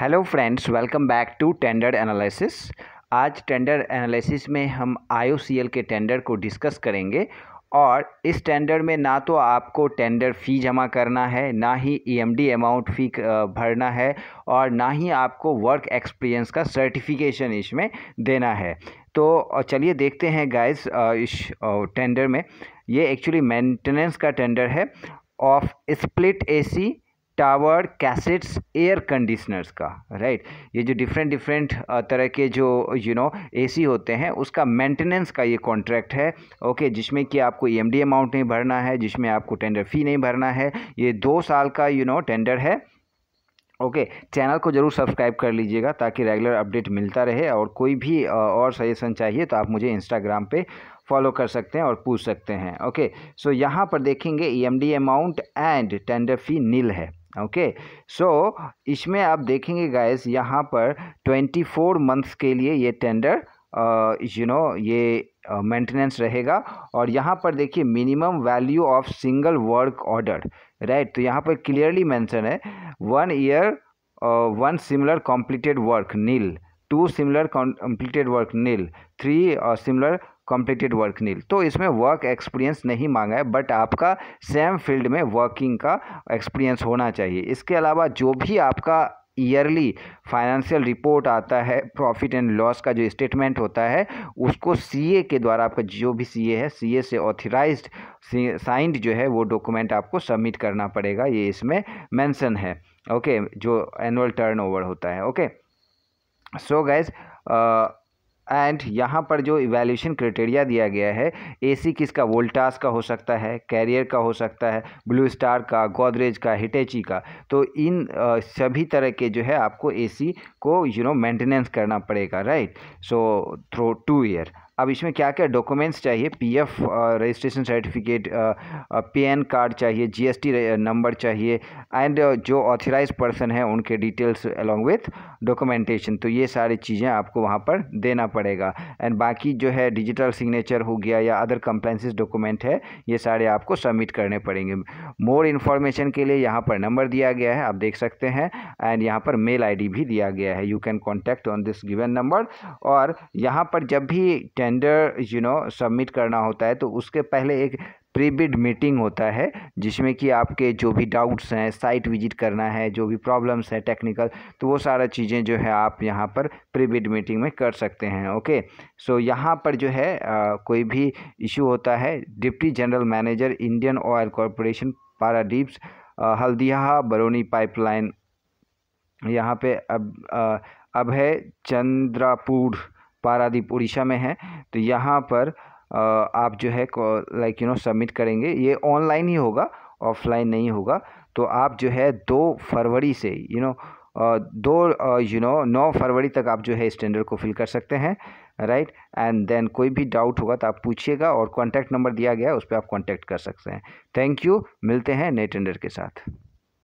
hello friends welcome back to tender analysis आज tender analysis में हम आईओसीएल के टेंडर को डिस्कस करेंगे और इस टेंडर में ना तो आपको टेंडर फ़ी जमा करना है ना ही ईएमडी अमाउंट फ़ी भरना है और ना ही आपको वर्क एक्सपीरियंस का सर्टिफिकेशन इसमें देना है तो चलिए देखते हैं गाइस इस टेंडर में ये एक्चुअली मेंटेनेंस का टेंडर है of split AC tower cassettes air conditioners का राइट ये जो डिफरेंट डिफरेंट तरह के जो यू नो एसी होते हैं उसका मेंटेनेंस का ये कॉन्ट्रैक्ट है ओके जिसमें कि आपको ईएमडी e अमाउंट नहीं भरना है जिसमें आपको टेंडर फ़ी नहीं भरना है ये दो साल का यू नो टेंडर है ओके okay, चैनल को ज़रूर सब्सक्राइब कर लीजिएगा ताकि रेगुलर अपडेट मिलता रहे और कोई भी और सजेशन चाहिए तो आप मुझे इंस्टाग्राम पर फॉलो कर सकते हैं और पूछ सकते हैं ओके सो so यहाँ पर देखेंगे E M D amount and tender fee nil है ओके सो इसमें आप देखेंगे गाइस यहाँ पर ट्वेंटी फोर मंथ्स के लिए ये टेंडर यू नो ये मेंटेनेंस uh, रहेगा और यहाँ पर देखिए minimum value of single work order right तो यहाँ पर क्लियरली मेंशन है one year one similar completed work nil two similar completed work nil three similar completed work nil तो इसमें वर्क एक्सपीरियंस नहीं मांगा है बट आपका सेम फील्ड में वर्किंग का एक्सपीरियंस होना चाहिए इसके अलावा जो भी आपका ईयरली फाइनेंशियल रिपोर्ट आता है प्रॉफिट एंड लॉस का जो स्टेटमेंट होता है उसको सीए के द्वारा आपका जो भी सीए है सीए से ऑथराइज साइंड जो है वो डॉक्यूमेंट आपको सबमिट करना पड़ेगा ये इसमें मेंशन है ओके जो एनुअल टर्नओवर होता है ओके सो गैज़ एंड यहाँ पर जो इवेल्यूशन क्राइटेरिया दिया गया है एसी किसका वोल्टास का हो सकता है कैरियर का हो सकता है ब्लू स्टार का गोदरेज का हिटेची का तो इन आ, सभी तरह के जो है आपको एसी को यू नो मेंटेनेंस करना पड़ेगा right so through two year अब इसमें क्या क्या डॉक्यूमेंट्स चाहिए PF registration certificate PAN card चाहिए जीएसटी नंबर चाहिए एंड जो ऑथराइज पर्सन है उनके डिटेल्स अलॉन्ग विथ डॉक्यूमेंटेशन तो ये सारी चीज़ें आपको वहाँ पर देना पड़ेगा एंड बाकी जो है डिजिटल सिग्नेचर हो गया या अदर कंप्लाइंसिस डॉक्यूमेंट है ये सारे आपको सबमिट करने पड़ेंगे मोर इन्फॉर्मेशन के लिए यहाँ पर नंबर दिया गया है आप देख सकते हैं एंड यहाँ पर मेल आईडी भी दिया गया है you can contact on this given number और यहाँ पर जब भी टेंडर यू नो सबमिट करना होता है तो उसके पहले एक प्री बिड मीटिंग होता है जिसमें कि आपके जो भी डाउट्स हैं साइट विजिट करना है जो भी प्रॉब्लम्स हैं टेक्निकल तो वो सारा चीज़ें जो है आप यहाँ पर प्री बिड मीटिंग में कर सकते हैं ओके सो so, यहाँ पर जो है आ, कोई भी इशू होता है deputy general manager Indian Oil Corporation पाराडीप्स हल्दिया बरौनी पाइपलाइन यहाँ पे अब आ, अब है चंद्रापुर पारादीप उड़ीसा में है तो यहाँ पर आप जो है लाइक यू नो सबमिट करेंगे ये ऑनलाइन ही होगा ऑफलाइन नहीं होगा तो आप जो है दो फरवरी से यू नो दो यू नो नौ फरवरी तक आप जो है इस टेंडर को फिल कर सकते हैं राइट एंड देन कोई भी डाउट होगा तो आप पूछिएगा और कॉन्टैक्ट नंबर दिया गया है उस पर आप कॉन्टैक्ट कर सकते हैं थैंक यू मिलते हैं नए टेंडर के साथ